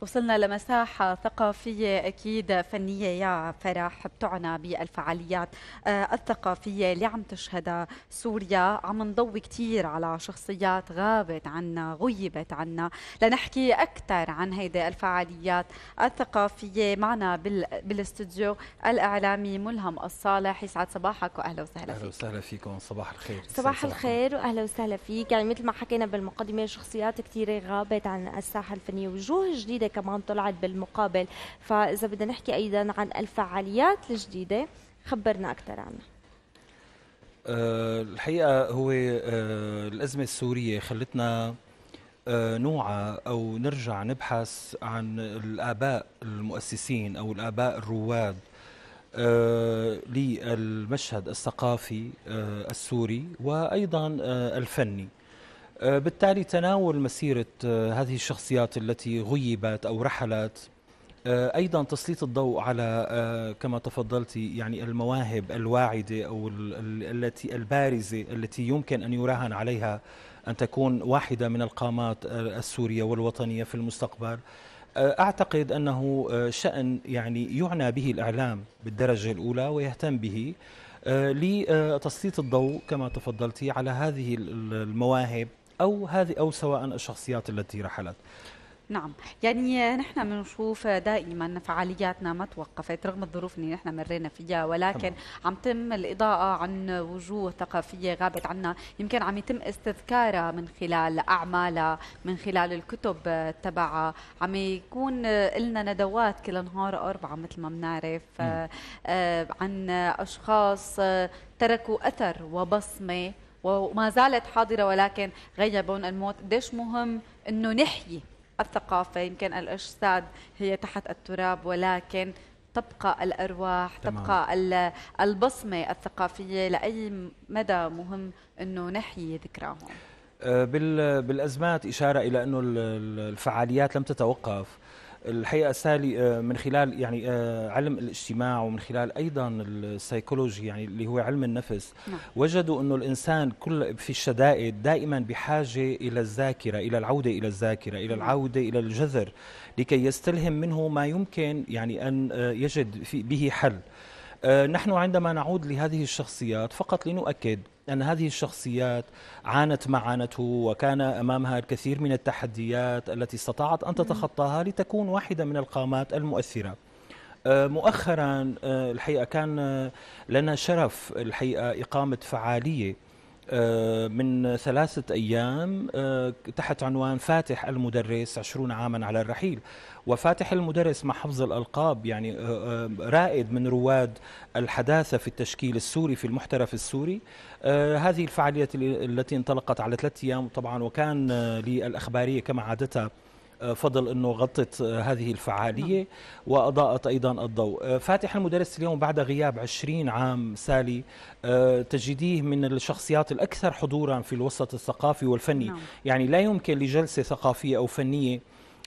وصلنا لمساحة ثقافية أكيد فنية يا فرح بتعنى بالفعاليات آه، الثقافية اللي عم تشهدها سوريا عم نضوي كتير على شخصيات غابت عنا غيبت عنا لنحكي أكثر عن هيدي الفعاليات الثقافية معنا بالاستوديو الإعلامي ملهم الصالح يسعد صباحك وأهلا وسهلا فيك أهلا وسهلا فيكم صباح الخير صباح الخير وأهلا وسهلا فيك يعني مثل ما حكينا بالمقدمة شخصيات كثيرة غابت عن الساحة الفنية وجوه جديدة كمان طلعت بالمقابل فاذا بدنا نحكي ايضا عن الفعاليات الجديده خبرنا اكثر عنها أه، الحقيقه هو أه، الازمه السوريه خلتنا أه، نوعى او نرجع نبحث عن الاباء المؤسسين او الاباء الرواد للمشهد الثقافي السوري وايضا الفني أه، بالتالي تناول مسيرة أه، هذه الشخصيات التي غيبت أو رحلت أه، ايضا تسليط الضوء على كما تفضلتي يعني المواهب الواعده او التي البارزه التي يمكن ان يراهن عليها ان تكون واحده من القامات السوريه والوطنيه في المستقبل اعتقد انه شان يعني يعنى به الاعلام بالدرجه الاولى ويهتم به لتسليط الضوء كما تفضلتي على هذه المواهب أو هذه أو سواء الشخصيات التي رحلت نعم يعني نحن بنشوف دائما فعالياتنا ما توقفت رغم الظروف اللي نحن مرينا فيها ولكن طبعا. عم تم الإضاءة عن وجوه ثقافية غابت عنا يمكن عم يتم استذكارها من خلال أعمالها من خلال الكتب تبعها عم يكون لنا ندوات كل نهار أربعة مثل ما بنعرف آه، عن أشخاص تركوا أثر وبصمة وما زالت حاضره ولكن غيبهم الموت قديش مهم انه نحيي الثقافه يمكن الاجساد هي تحت التراب ولكن تبقى الارواح تمام. تبقى البصمه الثقافيه لاي مدى مهم انه نحيي ذكراهم آه، بالازمات اشاره الى انه الفعاليات لم تتوقف الحقيقه سالي آه، من خلال يعني آه، علم الاجتماع ومن خلال ايضا السيكولوجي يعني اللي هو علم النفس نعم. وجدوا انه الانسان كل في الشدائد دائما بحاجه الى الذاكره الى العوده الى الذاكره الى نعم. العوده الى الجذر لكي يستلهم منه ما يمكن يعني ان آه، يجد به حل آه، نحن عندما نعود لهذه الشخصيات فقط لنؤكد أن هذه الشخصيات عانت ما عانته وكان أمامها الكثير من التحديات التي استطاعت أن تتخطاها لتكون واحدة من القامات المؤثرة آه، مؤخرا آه، الحقيقة كان لنا شرف الحقيقة إقامة فعالية آه، من ثلاثة أيام آه، تحت عنوان فاتح المدرس عشرون عاما على الرحيل وفاتح المدرس مع حفظ الألقاب يعني آه، رائد من رواد الحداثة في التشكيل السوري في المحترف السوري هذه الفعالية التي انطلقت على ثلاثة أيام طبعا وكان للأخبارية كما عادتها فضل أنه غطت آه، هذه الفعالية نعم. وأضاءت أيضا الضوء آه، فاتح المدرس اليوم بعد غياب 20 عام سالي آه، تجديه من الشخصيات الأكثر حضورا في الوسط الثقافي والفني نعم. يعني لا يمكن لجلسة ثقافية أو فنية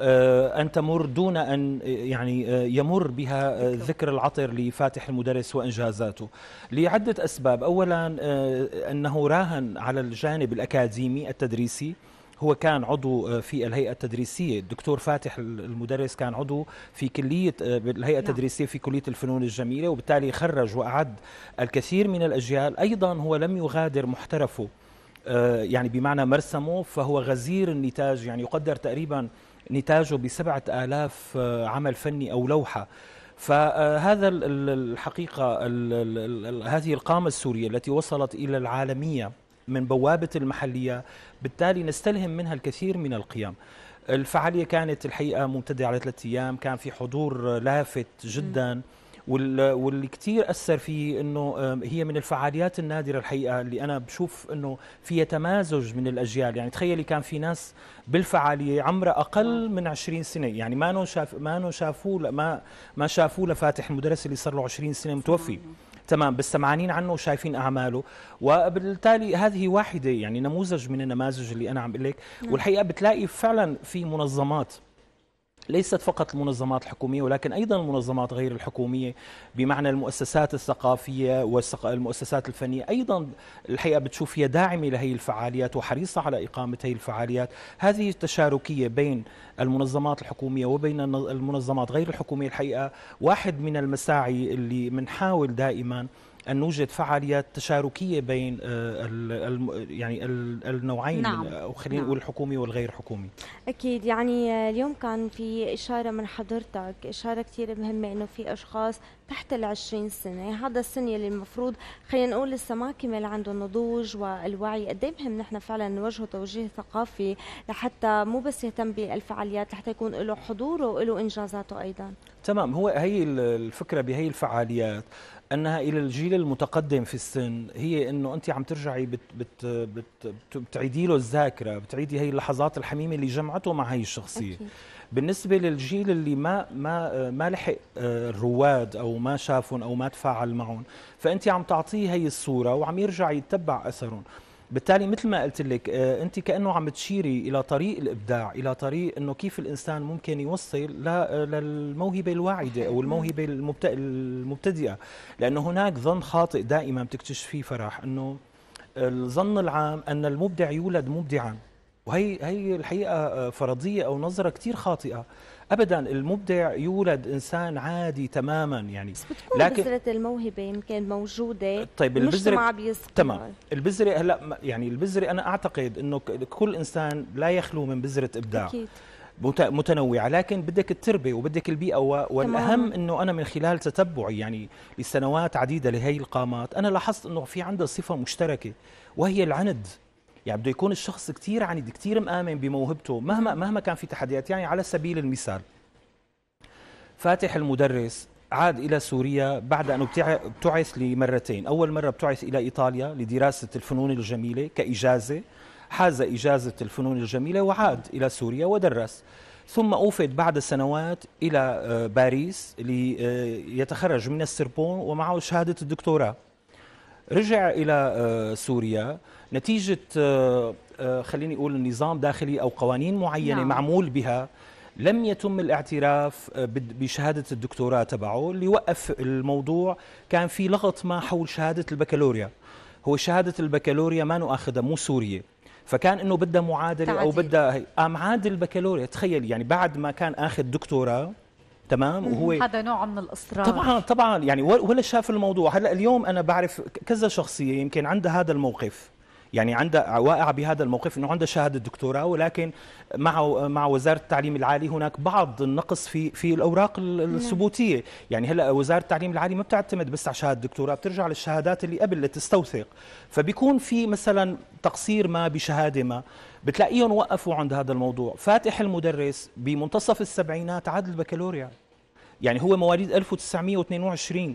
أن تمر دون أن يعني يمر بها ذكر العطر لفاتح المدرس وإنجازاته لعدة أسباب أولا أنه راهن على الجانب الأكاديمي التدريسي هو كان عضو آه، في الهيئة التدريسية الدكتور فاتح المدرس كان عضو في كلية آه، الهيئة نعم. التدريسية في كلية الفنون الجميلة وبالتالي خرج وأعد الكثير من الأجيال أيضا هو لم يغادر محترفه آه، يعني بمعنى مرسمه فهو غزير النتاج يعني يقدر تقريبا نتاجه بسبعة آلاف عمل فني أو لوحة فهذا الحقيقة هذه القامة السورية التي وصلت إلى العالمية من بوابة المحلية بالتالي نستلهم منها الكثير من القيم الفعالية كانت الحقيقة ممتدة على ثلاثة أيام كان في حضور لافت جدا واللي كثير اثر فيه انه هي من الفعاليات النادره الحقيقه اللي انا بشوف انه فيها تمازج من الاجيال يعني تخيلي كان في ناس بالفعاليه عمرها اقل من 20 سنه يعني ما شاف ما شافوه ما ما شافوه لفاتح المدرسة اللي صار له 20 سنه متوفي تمام بس سمعانين عنه وشايفين اعماله وبالتالي هذه واحده يعني نموذج من النماذج اللي انا عم بقول لك نعم. والحقيقه بتلاقي فعلا في منظمات ليست فقط المنظمات الحكومية ولكن أيضا المنظمات غير الحكومية بمعنى المؤسسات الثقافية والمؤسسات الفنية أيضا الحقيقة بتشوف هي داعمة لهي الفعاليات وحريصة على إقامة هي الفعاليات هذه التشاركية بين المنظمات الحكومية وبين المنظمات غير الحكومية الحقيقة واحد من المساعي اللي بنحاول دائما ان نوجد فعاليات تشاركيه بين آه، يعني النوعين نعم. او آه، خلينا نعم. نقول نعم. الحكومي والغير حكومي اكيد يعني آه، اليوم كان في اشاره من حضرتك اشاره كثير مهمه انه في اشخاص تحت ال 20 سنه يعني هذا السن اللي المفروض خلينا نقول لسه ما كمل عنده النضوج والوعي قد ايه مهم نحن فعلا نوجهه توجيه ثقافي لحتى مو بس يهتم بالفعاليات لحتى يكون له حضوره وله انجازاته ايضا تمام هو هي الفكره بهي الفعاليات انها الى الجيل المتقدم في السن هي انه انت عم ترجعي بت بت بت بتعيدي له الذاكره بتعيدي هي اللحظات الحميمه اللي جمعته مع هي الشخصيه أكيد. بالنسبه للجيل اللي ما ما ما لحق آه، الرواد او ما شافهم او ما تفاعل معهم فانت عم تعطيه هي الصوره وعم يرجع يتبع اثرهم بالتالي مثل ما قلت لك آه، انت كانه عم تشيري الى طريق الابداع الى طريق انه كيف الانسان ممكن يوصل للموهبه الواعده او الموهبه المبتدئه لانه هناك ظن خاطئ دائما بتكتشفيه فرح انه الظن العام ان المبدع يولد مبدعا وهي هي الحقيقه آه، فرضيه او نظره كثير خاطئه ابدا المبدع يولد انسان عادي تماما يعني بس بتكون لكن بذره الموهبه يمكن موجوده طيب البذره تمام البذره هلا يعني البذره انا اعتقد انه كل انسان لا يخلو من بذره ابداع أكيد. متنوعة لكن بدك التربية وبدك البيئة والأهم أنه أنا من خلال تتبعي يعني لسنوات عديدة لهي القامات أنا لاحظت أنه في عندها صفة مشتركة وهي العند يعني بده يكون الشخص كثير عنيد كثير مآمن بموهبته مهما مهما كان في تحديات يعني على سبيل المثال فاتح المدرس عاد إلى سوريا بعد أن ابتعث لمرتين أول مرة ابتعث إلى إيطاليا لدراسة الفنون الجميلة كإجازة حاز إجازة الفنون الجميلة وعاد إلى سوريا ودرس ثم أوفد بعد سنوات إلى آه، باريس ليتخرج آه، من السربون ومعه شهادة الدكتوراه رجع إلى آه، سوريا نتيجة آه، آه، خليني أقول نظام داخلي أو قوانين معينة نعم. معمول بها لم يتم الاعتراف بشهادة الدكتوراه تبعه اللي وقف الموضوع كان في لغط ما حول شهادة البكالوريا هو شهادة البكالوريا ما نؤخذها مو سورية فكان انه بدها معادله او بدها قام عاد البكالوريا تخيل يعني بعد ما كان اخذ دكتوراه تمام وهو هذا نوع من الاصرار طبعا طبعا يعني ولا شاف الموضوع هلا اليوم انا بعرف كذا شخصيه يمكن عندها هذا الموقف يعني عنده واقع بهذا الموقف انه عنده شهاده دكتوراه ولكن مع مع وزاره التعليم العالي هناك بعض النقص في في الاوراق نعم. الثبوتيه يعني هلا وزاره التعليم العالي ما بتعتمد بس على شهاده دكتوراه بترجع للشهادات اللي قبل لتستوثق فبيكون في مثلا تقصير ما بشهاده ما بتلاقيهم وقفوا عند هذا الموضوع فاتح المدرس بمنتصف السبعينات عاد البكالوريا يعني هو مواليد 1922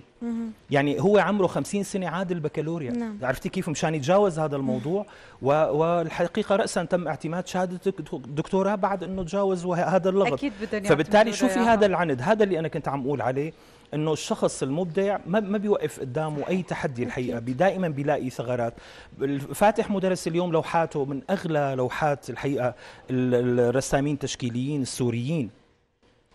يعني هو عمره 50 سنه عاد البكالوريا نعم. عرفتي كيف مشان يتجاوز هذا الموضوع و... والحقيقه راسا تم اعتماد شهاده الدكتوراه بعد انه تجاوز هذا اللغط أكيد فبالتالي في هذا آه. العند هذا اللي انا كنت عم اقول عليه انه الشخص المبدع ما ما بيوقف قدامه اي تحدي الحقيقه دائما بيلاقي ثغرات فاتح مدرس اليوم لوحاته من اغلى لوحات الحقيقه الرسامين التشكيليين السوريين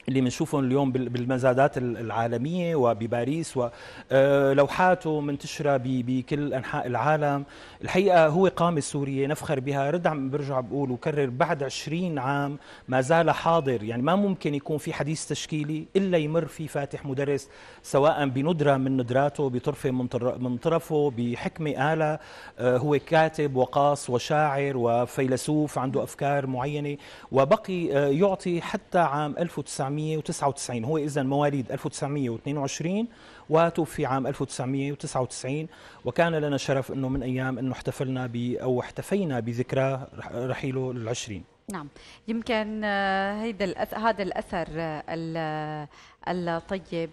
اللي بنشوفهم اليوم بالمزادات العالميه وبباريس ولوحاته آه، منتشره بكل انحاء العالم، الحقيقه هو قامه سوريه نفخر بها، رد عم برجع بقول وكرر بعد 20 عام ما زال حاضر، يعني ما ممكن يكون في حديث تشكيلي الا يمر في فاتح مدرس سواء بندره من ندراته، بطرفه من طرفه، بحكمه اله آه، هو كاتب وقاص وشاعر وفيلسوف عنده افكار معينه وبقي آه، يعطي حتى عام 1900 1999 هو إذا مواليد 1922 وتوفي عام 1999 وكان لنا شرف أنه من أيام أنه احتفلنا ب أو احتفينا بذكرى رحيله للعشرين نعم يمكن آه، هيدا هذا الاثر آه، آه، الطيب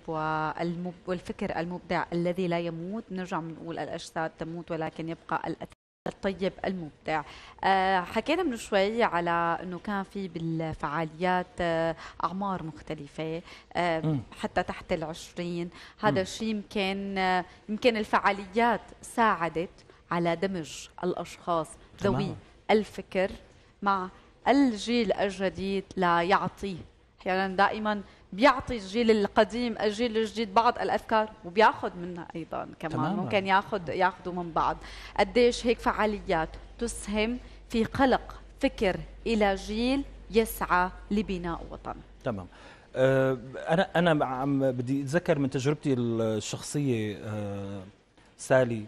والفكر المبدع الذي لا يموت نرجع بنقول الاجساد تموت ولكن يبقى الاثر الطيب المبدع آه، حكينا من شوي على انه كان في بالفعاليات آه، اعمار مختلفه آه، حتى تحت العشرين هذا الشيء يمكن يمكن الفعاليات ساعدت على دمج الاشخاص ذوي الفكر مع الجيل الجديد ليعطيه يعني دائما بيعطي الجيل القديم الجيل الجديد بعض الافكار وبياخذ منها ايضا كمان تماما. ممكن ياخذ ياخذوا من بعض قديش هيك فعاليات تسهم في قلق فكر الى جيل يسعى لبناء وطن تمام أه، انا انا عم بدي اتذكر من تجربتي الشخصيه أه، سالي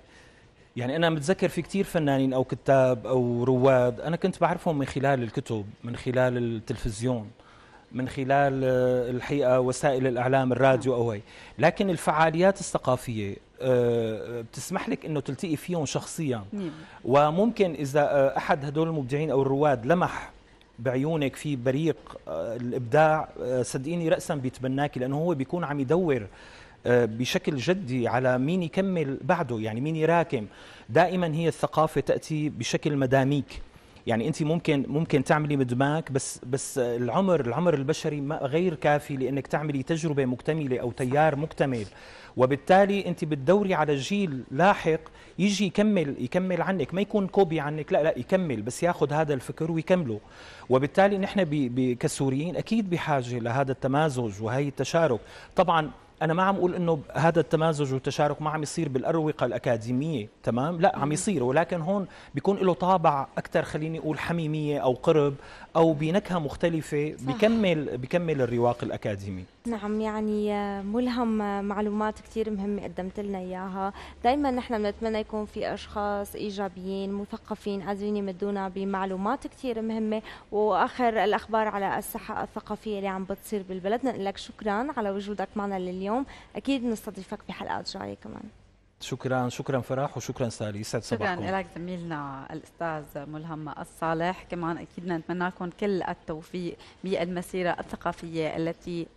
يعني انا متذكر في كثير فنانين او كتاب او رواد انا كنت بعرفهم من خلال الكتب من خلال التلفزيون من خلال آه، الحقيقه وسائل الاعلام الراديو او هي لكن الفعاليات الثقافيه آه، بتسمح لك انه تلتقي فيهم شخصيا نعم. وممكن اذا آه، احد هدول المبدعين او الرواد لمح بعيونك في بريق الابداع صدقيني راسا بيتبناك لانه هو بيكون عم يدور بشكل جدي على مين يكمل بعده يعني مين يراكم دائما هي الثقافه تاتي بشكل مداميك يعني انت ممكن ممكن تعملي مدماك بس بس العمر العمر البشري ما غير كافي لانك تعملي تجربه مكتمله او تيار مكتمل وبالتالي انت بتدوري على جيل لاحق يجي يكمل يكمل عنك ما يكون كوبي عنك لا لا يكمل بس ياخذ هذا الفكر ويكمله وبالتالي نحن كسوريين اكيد بحاجه لهذا التمازج وهي التشارك طبعا انا ما عم اقول انه هذا التمازج والتشارك ما عم يصير بالاروقه الاكاديميه تمام لا عم يصير ولكن هون بيكون له طابع اكثر خليني اقول حميميه او قرب او بنكهه مختلفه بكمل بكمل الرواق الاكاديمي نعم يعني ملهم معلومات كثير مهمه قدمت لنا اياها دائما نحن بنتمنى يكون في اشخاص ايجابيين مثقفين قادرين يمدونا بمعلومات كثير مهمه واخر الاخبار على الساحه الثقافيه اللي عم بتصير بالبلد نقول لك شكرا على وجودك معنا لليوم اكيد بنستضيفك بحلقات جايه كمان شكرا شكرا فرح وشكرا سالي يسعد صباحكم شكرا لك زميلنا الاستاذ ملهم الصالح كمان اكيد نتمنى لكم كل التوفيق بالمسيره الثقافيه التي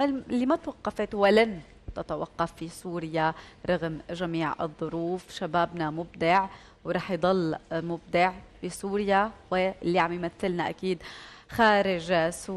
اللي ما توقفت ولن تتوقف في سوريا رغم جميع الظروف شبابنا مبدع ورح يضل مبدع في سوريا واللي عم يمثلنا اكيد خارج سوريا